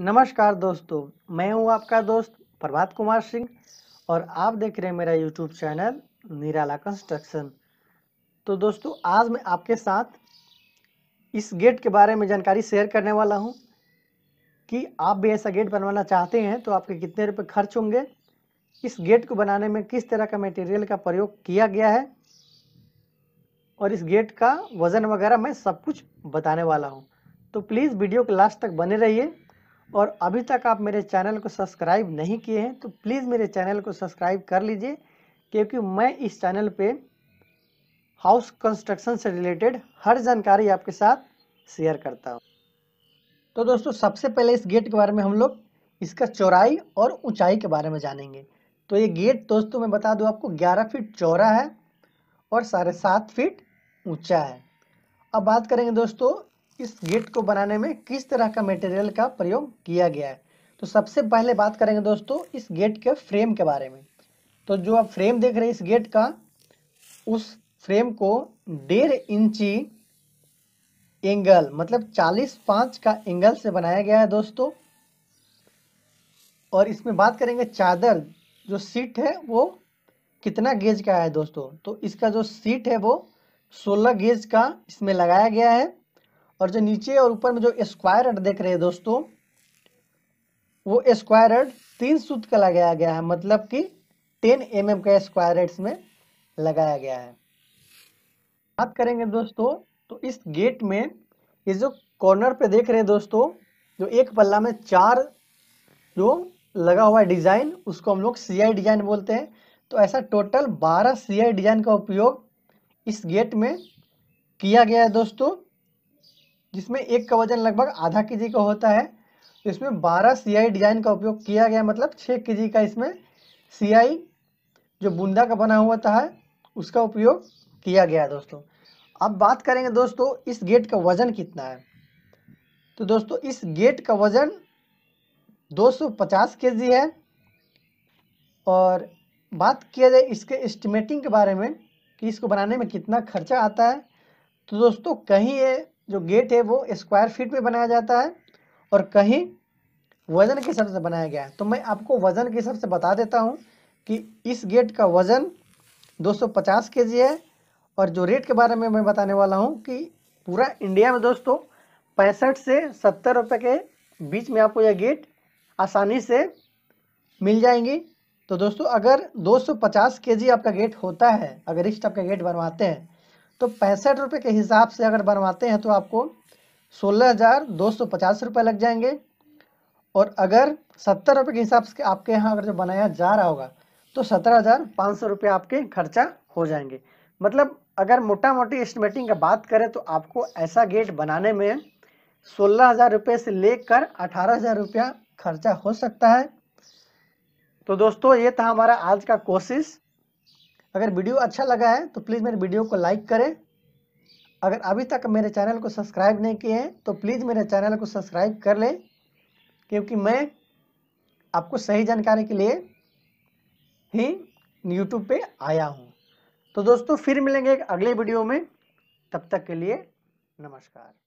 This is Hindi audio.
नमस्कार दोस्तों मैं हूं आपका दोस्त प्रभात कुमार सिंह और आप देख रहे हैं मेरा यूट्यूब चैनल निराला कंस्ट्रक्शन तो दोस्तों आज मैं आपके साथ इस गेट के बारे में जानकारी शेयर करने वाला हूं कि आप भी ऐसा गेट बनवाना चाहते हैं तो आपके कितने रुपए खर्च होंगे इस गेट को बनाने में किस तरह का मटेरियल का प्रयोग किया गया है और इस गेट का वज़न वगैरह मैं सब कुछ बताने वाला हूँ तो प्लीज़ वीडियो के लास्ट तक बने रहिए और अभी तक आप मेरे चैनल को सब्सक्राइब नहीं किए हैं तो प्लीज़ मेरे चैनल को सब्सक्राइब कर लीजिए क्योंकि मैं इस चैनल पे हाउस कंस्ट्रक्शन से रिलेटेड हर जानकारी आपके साथ शेयर करता हूँ तो दोस्तों सबसे पहले इस गेट के बारे में हम लोग इसका चौड़ाई और ऊंचाई के बारे में जानेंगे तो ये गेट दोस्तों मैं बता दूँ आपको ग्यारह फीट चौड़ा है और साढ़े सात फीट ऊँचा है अब बात करेंगे दोस्तों इस गेट को बनाने में किस तरह का मटेरियल का प्रयोग किया गया है तो सबसे पहले बात करेंगे दोस्तों इस गेट के फ्रेम के बारे में तो जो आप फ्रेम देख रहे हैं इस गेट का उस फ्रेम को डेढ़ इंची एंगल मतलब चालीस पाँच का एंगल से बनाया गया है दोस्तों और इसमें बात करेंगे चादर जो सीट है वो कितना गेज का है दोस्तों तो इसका जो सीट है वो सोलह गेज का इसमें लगाया गया है और जो नीचे और ऊपर में जो स्क्वायर हेड देख रहे हैं दोस्तों वो स्क्वायर हेड तीन सूत का लगाया गया है मतलब कि टेन एम mm का स्क्वायर रड में लगाया गया है बात करेंगे दोस्तों तो इस गेट में ये जो कॉर्नर पे देख रहे हैं दोस्तों जो एक पल्ला में चार जो लगा हुआ डिज़ाइन उसको हम लोग सी आई डिज़ाइन बोलते हैं तो ऐसा टोटल बारह सी आई डिज़ाइन का उपयोग इस गेट में किया गया है दोस्तों जिसमें एक का वजन लगभग आधा के का होता है तो इसमें बारह सी डिज़ाइन का उपयोग किया गया मतलब छः के का इसमें सी जो बूंदा का बना हुआ था उसका उपयोग किया गया दोस्तों अब बात करेंगे दोस्तों इस गेट का वज़न कितना है तो दोस्तों इस गेट का वज़न 250 सौ है और बात किया जाए इसके एस्टिमेटिंग के बारे में कि इसको बनाने में कितना खर्चा आता है तो दोस्तों कहीं ये जो गेट है वो स्क्वायर फीट में बनाया जाता है और कहीं वज़न के हिसाब से बनाया गया है तो मैं आपको वज़न के हिसाब से बता देता हूँ कि इस गेट का वज़न 250 केजी है और जो रेट के बारे में मैं बताने वाला हूँ कि पूरा इंडिया में दोस्तों पैंसठ से सत्तर रुपये के बीच में आपको यह गेट आसानी से मिल जाएंगी तो दोस्तों अगर 250 केजी आपका गेट होता है अगर इस टाइप का गेट बनवाते हैं तो पैंसठ रुपये के हिसाब से अगर बनवाते हैं तो आपको सोलह हज़ार दो सौ पचास रुपये लग जाएंगे और अगर सत्तर रुपये के हिसाब से आपके यहाँ अगर जो बनाया जा रहा होगा तो सत्रह हज़ार पाँच सौ रुपये आपके खर्चा हो जाएंगे मतलब अगर मोटा मोटी एस्टिमेटिंग का बात करें तो आपको ऐसा गेट बनाने में सोलह हज़ार रुपये से लेकर अठारह हज़ार रुपया खर्चा हो सकता है तो दोस्तों ये था हमारा आज का कोशिश अगर वीडियो अच्छा लगा है तो प्लीज़ मेरे वीडियो को लाइक करें अगर अभी तक मेरे चैनल को सब्सक्राइब नहीं किए हैं तो प्लीज़ मेरे चैनल को सब्सक्राइब कर लें क्योंकि मैं आपको सही जानकारी के लिए ही यूट्यूब पे आया हूँ तो दोस्तों फिर मिलेंगे एक अगले वीडियो में तब तक के लिए नमस्कार